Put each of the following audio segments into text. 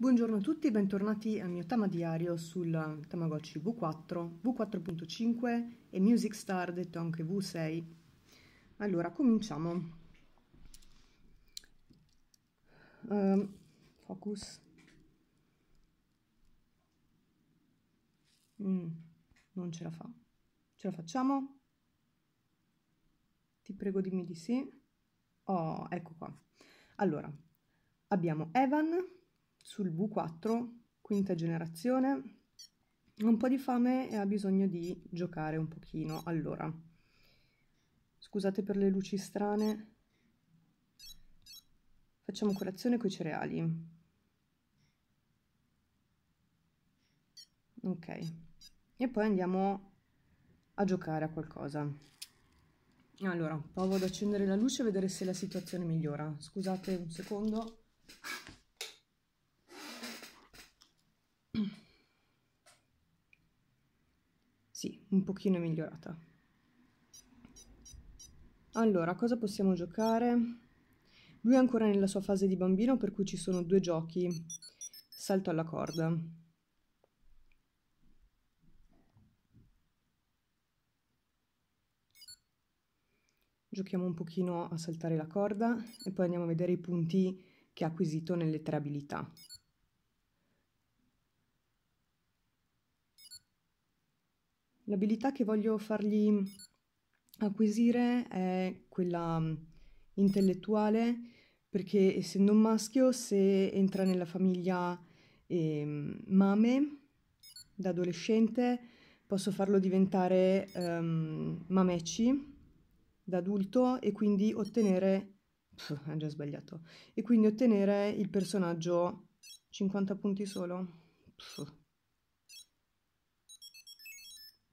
Buongiorno a tutti e bentornati al mio Tama Diario sul Tamagotchi V4, V4.5 e Music Star, detto anche V6. Allora, cominciamo. Um, focus. Mm, non ce la fa. Ce la facciamo? Ti prego dimmi di sì. Oh, ecco qua. Allora, abbiamo Evan sul V4, quinta generazione, ha un po' di fame e ha bisogno di giocare un pochino. Allora, scusate per le luci strane, facciamo colazione con i cereali. Ok, e poi andiamo a giocare a qualcosa. Allora, provo ad accendere la luce e vedere se la situazione migliora. Scusate un secondo. Sì, un pochino migliorata. Allora, cosa possiamo giocare? Lui è ancora nella sua fase di bambino, per cui ci sono due giochi. Salto alla corda. Giochiamo un pochino a saltare la corda e poi andiamo a vedere i punti che ha acquisito nelle tre abilità. L'abilità che voglio fargli acquisire è quella mm, intellettuale, perché essendo un maschio, se entra nella famiglia eh, mame da adolescente, posso farlo diventare um, ehm, mameci da adulto e quindi ottenere... Pff, ho già sbagliato. E quindi ottenere il personaggio 50 punti solo. Pff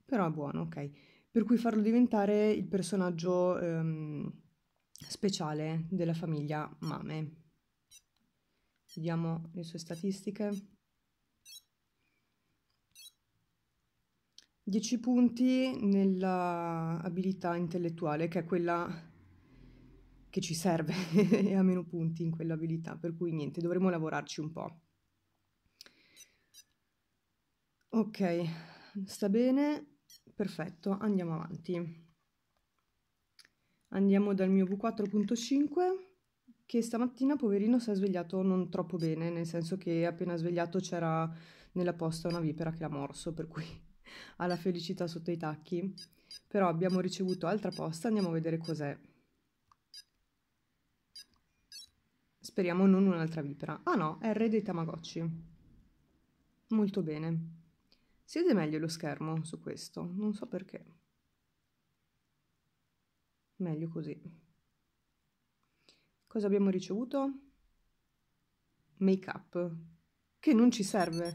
però è buono, ok? Per cui farlo diventare il personaggio ehm, speciale della famiglia Mame. Vediamo le sue statistiche. 10 punti nella abilità intellettuale, che è quella che ci serve e ha meno punti in quell'abilità, per cui niente, dovremo lavorarci un po'. Ok, sta bene perfetto andiamo avanti andiamo dal mio v4.5 che stamattina poverino si è svegliato non troppo bene nel senso che appena svegliato c'era nella posta una vipera che l'ha morso per cui ha la felicità sotto i tacchi però abbiamo ricevuto altra posta andiamo a vedere cos'è speriamo non un'altra vipera ah no è il re dei tamagotchi molto bene siete meglio lo schermo su questo, non so perché. Meglio così. Cosa abbiamo ricevuto? Make up, che non ci serve.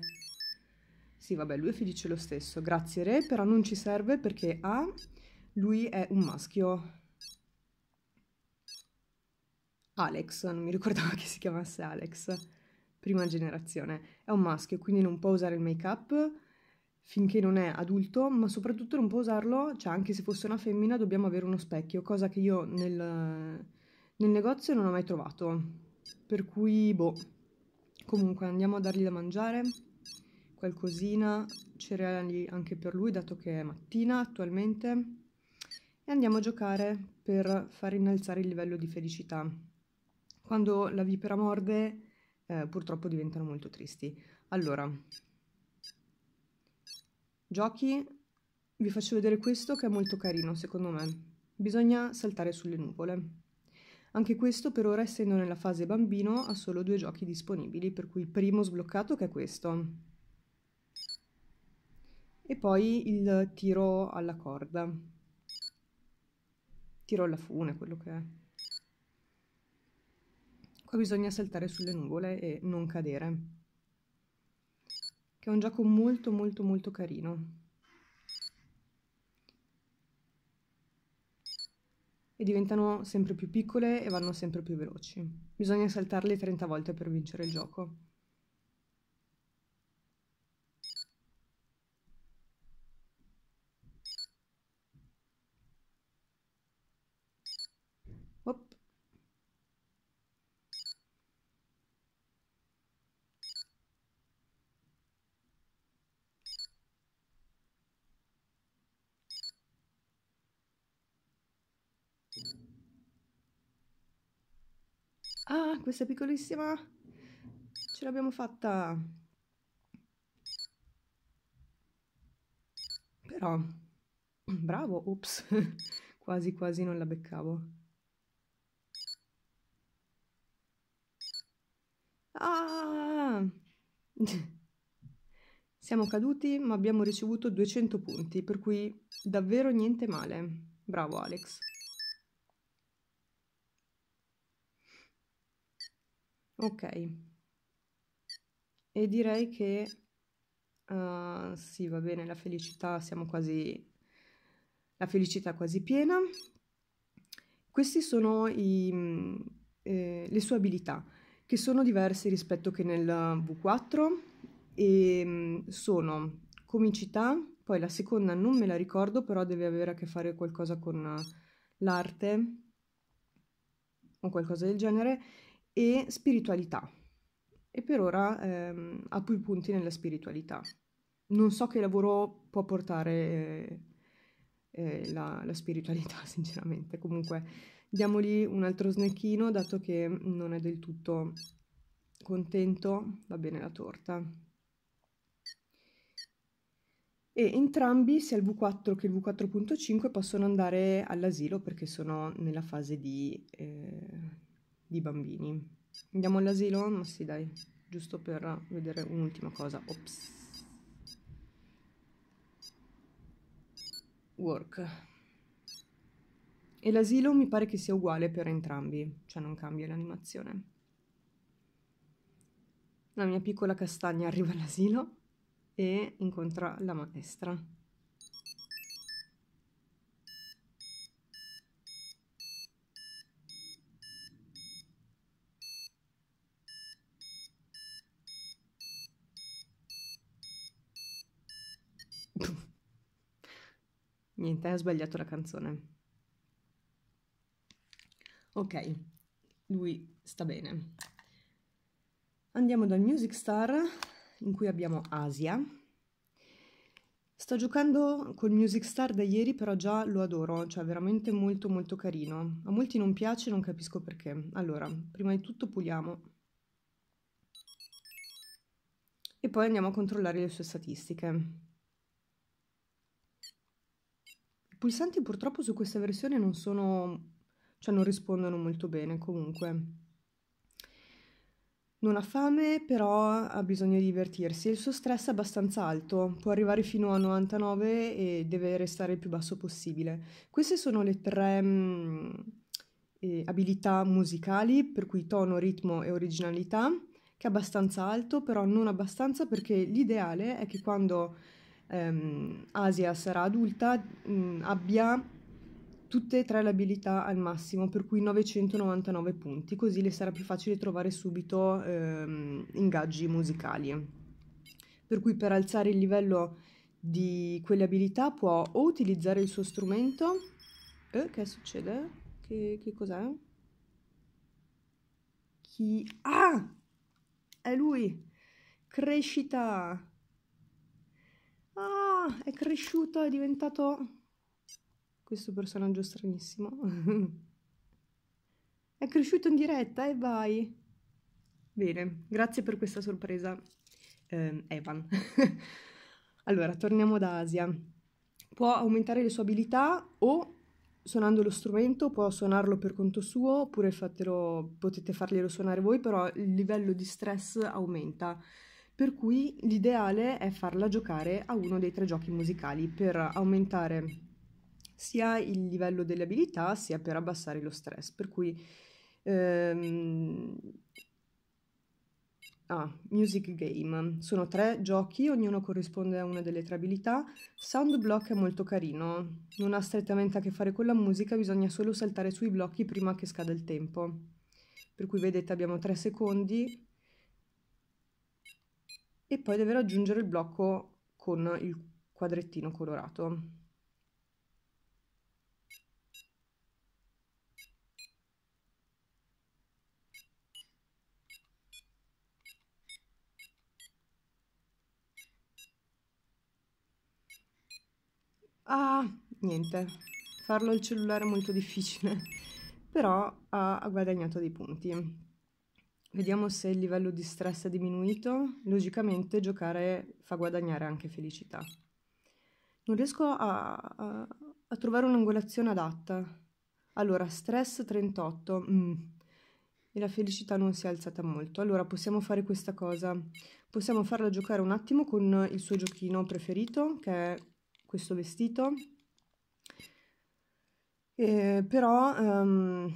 Sì, vabbè, lui è felice lo stesso. Grazie re, però non ci serve perché A, lui è un maschio. Alex, non mi ricordavo che si chiamasse Alex, prima generazione. È un maschio, quindi non può usare il make up finché non è adulto, ma soprattutto non può usarlo, cioè anche se fosse una femmina dobbiamo avere uno specchio, cosa che io nel, nel negozio non ho mai trovato. Per cui, boh, comunque andiamo a dargli da mangiare, qualcosina, cereali anche per lui, dato che è mattina attualmente, e andiamo a giocare per far innalzare il livello di felicità. Quando la vipera morde, eh, purtroppo diventano molto tristi. Allora, Giochi, vi faccio vedere questo che è molto carino secondo me. Bisogna saltare sulle nuvole. Anche questo per ora essendo nella fase bambino ha solo due giochi disponibili, per cui il primo sbloccato che è questo. E poi il tiro alla corda. Tiro alla fune, quello che è. Qua bisogna saltare sulle nuvole e non cadere che è un gioco molto molto molto carino. E diventano sempre più piccole e vanno sempre più veloci. Bisogna saltarle 30 volte per vincere il gioco. Ah, questa è piccolissima. Ce l'abbiamo fatta. Però, bravo, ups, quasi quasi non la beccavo. Ah! Siamo caduti, ma abbiamo ricevuto 200 punti, per cui davvero niente male. Bravo Alex. Ok. E direi che uh, sì, va bene, la felicità, siamo quasi... la felicità quasi piena. Queste sono i, eh, le sue abilità, che sono diverse rispetto che nel V4 e mm, sono comicità, poi la seconda non me la ricordo, però deve avere a che fare qualcosa con eh, l'arte o qualcosa del genere, e spiritualità. E per ora ehm, apro i punti nella spiritualità. Non so che lavoro può portare eh, eh, la, la, spiritualità, sinceramente. Comunque, diamogli un altro snecchino, dato che non è del tutto contento. Va bene la torta. E entrambi, sia il V4 che il V4.5, possono andare all'asilo perché sono nella fase di... Eh, di bambini. Andiamo all'asilo? Ma sì, dai, giusto per vedere un'ultima cosa. Ops. Work. E l'asilo mi pare che sia uguale per entrambi, cioè non cambia l'animazione. La mia piccola castagna arriva all'asilo e incontra la maestra. Niente, ho sbagliato la canzone. Ok, lui sta bene. Andiamo dal Music Star, in cui abbiamo Asia. Sto giocando col Music Star da ieri, però già lo adoro, cioè veramente molto molto carino. A molti non piace, non capisco perché. Allora, prima di tutto puliamo. E poi andiamo a controllare le sue statistiche. pulsanti purtroppo su questa versione non sono, cioè non rispondono molto bene comunque. Non ha fame, però ha bisogno di divertirsi. Il suo stress è abbastanza alto, può arrivare fino a 99 e deve restare il più basso possibile. Queste sono le tre mh, mm, eh, abilità musicali, per cui tono, ritmo e originalità, che è abbastanza alto, però non abbastanza perché l'ideale è che quando ehm, Asia sarà adulta, mh, mm, abbia tutte e tre le abilità al massimo, per cui 999 punti, così le sarà più facile trovare subito ehm, ingaggi musicali. Per cui per alzare il livello di quelle abilità può o utilizzare il suo strumento... Eh, che succede? Che, che cos'è? Chi... Ah! È lui! Crescita! Ah, è cresciuto, è diventato questo personaggio stranissimo. è cresciuto in diretta e eh, vai. Bene, grazie per questa sorpresa, eh, Evan. allora, torniamo da Asia. Può aumentare le sue abilità o suonando lo strumento, può suonarlo per conto suo oppure fatelo, potete farglielo suonare voi, però il livello di stress aumenta per cui l'ideale è farla giocare a uno dei tre giochi musicali per aumentare sia il livello delle abilità sia per abbassare lo stress. Per cui ehm, Ah, Music Game. Sono tre giochi, ognuno corrisponde a una delle tre abilità. Sound Block è molto carino, non ha strettamente a che fare con la musica, bisogna solo saltare sui blocchi prima che scada il tempo. Per cui vedete abbiamo tre secondi e poi deve raggiungere il blocco con il quadrettino colorato. Ah, niente, farlo al cellulare è molto difficile, però ha guadagnato dei punti. Vediamo se il livello di stress è diminuito. Logicamente giocare fa guadagnare anche felicità. Non riesco a, a, a trovare un'angolazione adatta. Allora, stress 38. Mm. E la felicità non si è alzata molto. Allora, possiamo fare questa cosa. Possiamo farla giocare un attimo con il suo giochino preferito, che è questo vestito. E, eh, però... Um,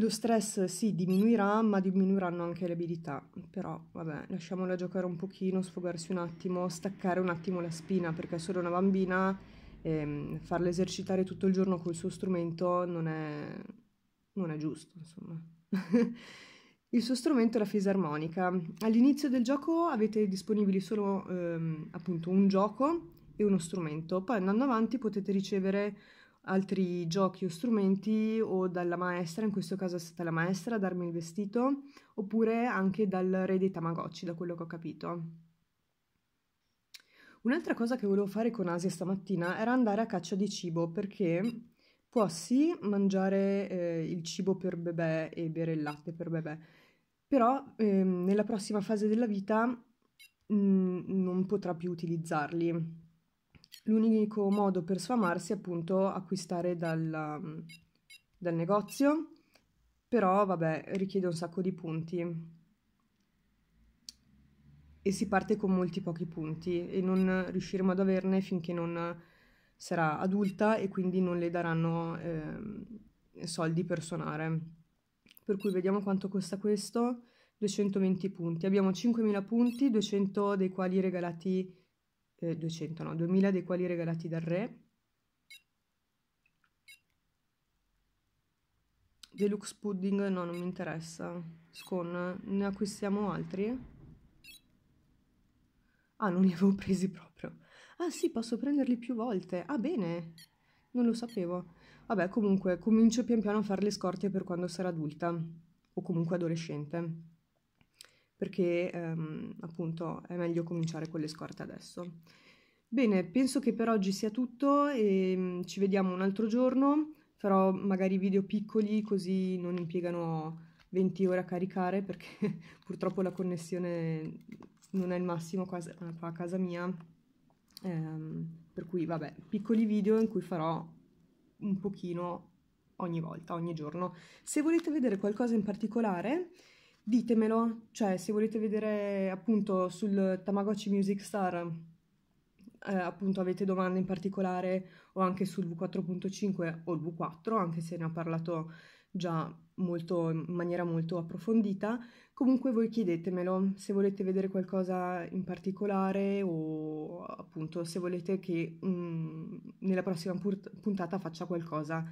lo stress sì diminuirà, ma diminuiranno anche le abilità. Però vabbè, lasciamola giocare un pochino, sfogarsi un attimo, staccare un attimo la spina, perché solo una bambina ehm, farla esercitare tutto il giorno col suo strumento non è, non è giusto, insomma. il suo strumento è la fisarmonica. All'inizio del gioco avete disponibili solo ehm, appunto un gioco e uno strumento, poi andando avanti potete ricevere altri giochi o strumenti o dalla maestra, in questo caso è stata la maestra a darmi il vestito, oppure anche dal re dei Tamagotchi, da quello che ho capito. Un'altra cosa che volevo fare con Asia stamattina era andare a caccia di cibo, perché può sì mangiare eh, il cibo per bebè e bere il latte per bebè, però ehm, nella prossima fase della vita mh, mm, non potrà più utilizzarli l'unico modo per sfamarsi è appunto acquistare dal, mm, dal negozio, però vabbè richiede un sacco di punti e si parte con molti pochi punti e non riusciremo ad averne finché non sarà adulta e quindi non le daranno eh, soldi per suonare. Per cui vediamo quanto costa questo, 220 punti. Abbiamo 5.000 punti, 200 dei quali regalati eh, 200, no, 2000 dei quali regalati dal re. Deluxe pudding no, non mi interessa. Scon, ne acquistiamo altri? Ah, non li avevo presi proprio. Ah sì, posso prenderli più volte. Ah bene, non lo sapevo. Vabbè, comunque, comincio pian piano a fare le scorte per quando sarà adulta. O comunque adolescente perché ehm, appunto è meglio cominciare con le scorte adesso. Bene, penso che per oggi sia tutto e mm, ci vediamo un altro giorno, farò magari video piccoli così non impiegano 20 ore a caricare perché purtroppo la connessione non è il massimo qua, a casa mia, ehm, per cui vabbè, piccoli video in cui farò un pochino ogni volta, ogni giorno. Se volete vedere qualcosa in particolare ditemelo, cioè se volete vedere appunto sul Tamagotchi Music Star eh, appunto avete domande in particolare o anche sul V4.5 o il V4, anche se ne ha parlato già molto, in maniera molto approfondita, comunque voi chiedetemelo se volete vedere qualcosa in particolare o appunto se volete che mh, mm, nella prossima puntata faccia qualcosa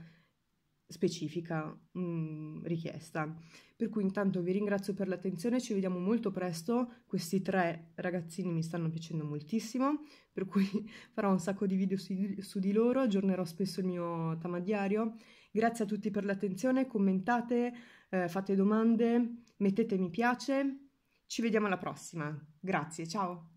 specifica mh, mm, richiesta. Per cui intanto vi ringrazio per l'attenzione, ci vediamo molto presto, questi tre ragazzini mi stanno piacendo moltissimo, per cui farò un sacco di video su, su di loro, aggiornerò spesso il mio tamadiario. Grazie a tutti per l'attenzione, commentate, eh, fate domande, mettete mi piace, ci vediamo alla prossima, grazie, ciao!